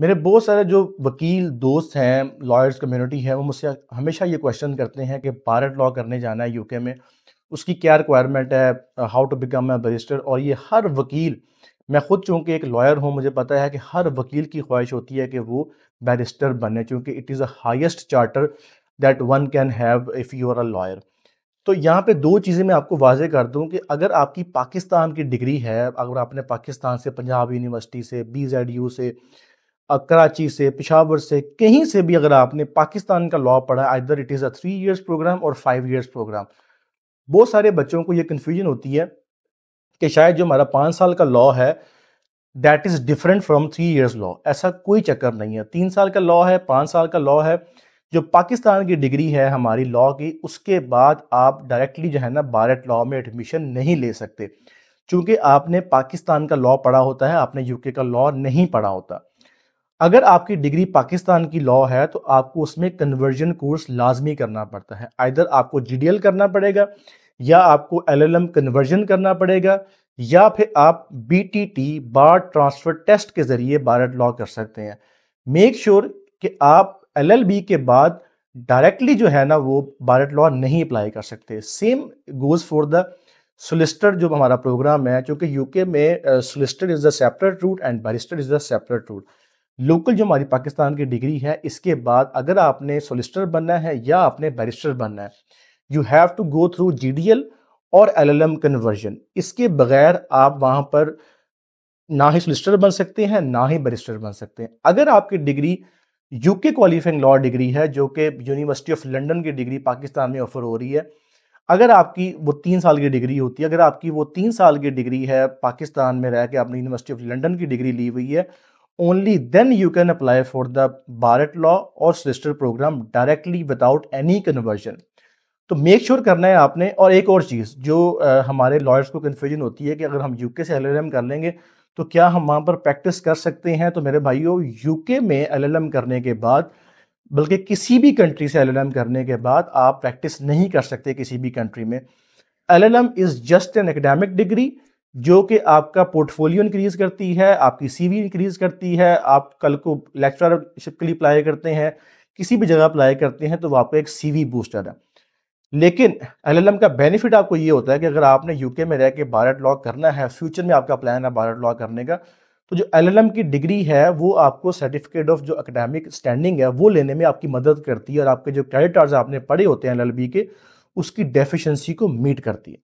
मेरे बहुत सारे जो वकील दोस्त हैं लॉयर्स कम्युनिटी है वो मुझसे हमेशा ये क्वेश्चन करते हैं कि पारट लॉ करने जाना है यूके में उसकी क्या रिक्वायरमेंट है how to become a barrister और ये हर वकील मैं खुद चूंकि एक लॉयर हूँ मुझे पता है कि हर वकील की ख्वाहिश होती है कि वो बैरिस्टर बने चूँकि it is a highest charter that one can have if you are a lawyer तो यहाँ पे दो चीज़ें मैं आपको वाजे कर दूँ कि अगर आपकी पाकिस्तान की डिग्री है अगर आपने पाकिस्तान से पंजाब यूनिवर्सिटी से बी जेड यू से कराची से पिशावर से कहीं से भी अगर आपने पाकिस्तान का लॉ पढ़ा either it is a three years program और फाइव ईयर्स प्रोग्राम बहुत सारे बच्चों को ये कन्फ्यूजन होती है कि शायद जो हमारा पाँच साल का लॉ है that is different from three years law ऐसा कोई चक्कर नहीं है तीन साल का लॉ है पाँच साल का लॉ है जो पाकिस्तान की डिग्री है हमारी लॉ की उसके बाद आप डायरेक्टली जो है ना भारत लॉ में एडमिशन नहीं ले सकते क्योंकि आपने पाकिस्तान का लॉ पढ़ा होता है आपने यूके का लॉ नहीं पढ़ा होता अगर आपकी डिग्री पाकिस्तान की लॉ है तो आपको उसमें कन्वर्जन कोर्स लाजमी करना पड़ता है आइधर आपको जी करना पड़ेगा या आपको एल एल कन्वर्जन करना पड़ेगा या फिर आप B T T bar transfer test के ज़रिए बारट लॉ कर सकते हैं मेक श्योर sure कि आप एल एल बी के बाद डायरेक्टली जो है ना वो बारट लॉ नहीं अप्लाई कर सकते same goes for the solicitor जो हमारा प्रोग्राम है क्योंकि यूके में solicitor is the separate route and barrister is the separate route local जो हमारी पाकिस्तान की डिग्री है इसके बाद अगर आपने सोलिसटर बनना है या आपने बैरिस्टर बनना है you have to go through G और एल कन्वर्जन इसके बगैर आप वहाँ पर ना ही सोलिसटर बन सकते हैं ना ही बैरिस्टर बन सकते हैं अगर आपकी degree UK qualifying law degree है जो कि यूनिवर्सिटी ऑफ लंदन की डिग्री पाकिस्तान में ऑफर हो रही है अगर आपकी वो तीन साल की डिग्री होती है अगर आपकी वो तीन साल की डिग्री है पाकिस्तान में रह के आपने यूनिवर्सिटी ऑफ लंदन की डिग्री ली हुई है only then you can apply for the Barrett law or solicitor program directly without any conversion तो मेक श्योर sure करना है आपने और एक और चीज़ जो आ, हमारे लॉयर्स को कन्फ्यूजन होती है कि अगर हम यूके से एल कर लेंगे तो क्या हम वहाँ पर प्रैक्टिस कर सकते हैं तो मेरे भाइयों यूके में एल करने के बाद बल्कि किसी भी कंट्री से एल करने के बाद आप प्रैक्टिस नहीं कर सकते किसी भी कंट्री में L L M is just an academic degree जो कि आपका पोर्टफोलियो इंक्रीज करती है आपकी सीवी इंक्रीज करती है आप कल को लेक्चरशिप के लिए अप्लाई करते हैं किसी भी जगह अप्लाई करते हैं तो वह आपका एक वी बूस्टर है लेकिन एल का बेनिफिट आपको ये होता है कि अगर आपने यूके में रह के बारट लॉ करना है फ्यूचर में आपका प्लान है बारट लॉ करने का तो जो एल की डिग्री है वो आपको सर्टिफिकेट ऑफ जो अकेडमिक स्टैंडिंग है वो लेने में आपकी मदद करती है और आपके जो क्रेडिट आर्स आपने पढ़े होते हैं एल के उसकी डेफिशेंसी को मीट करती है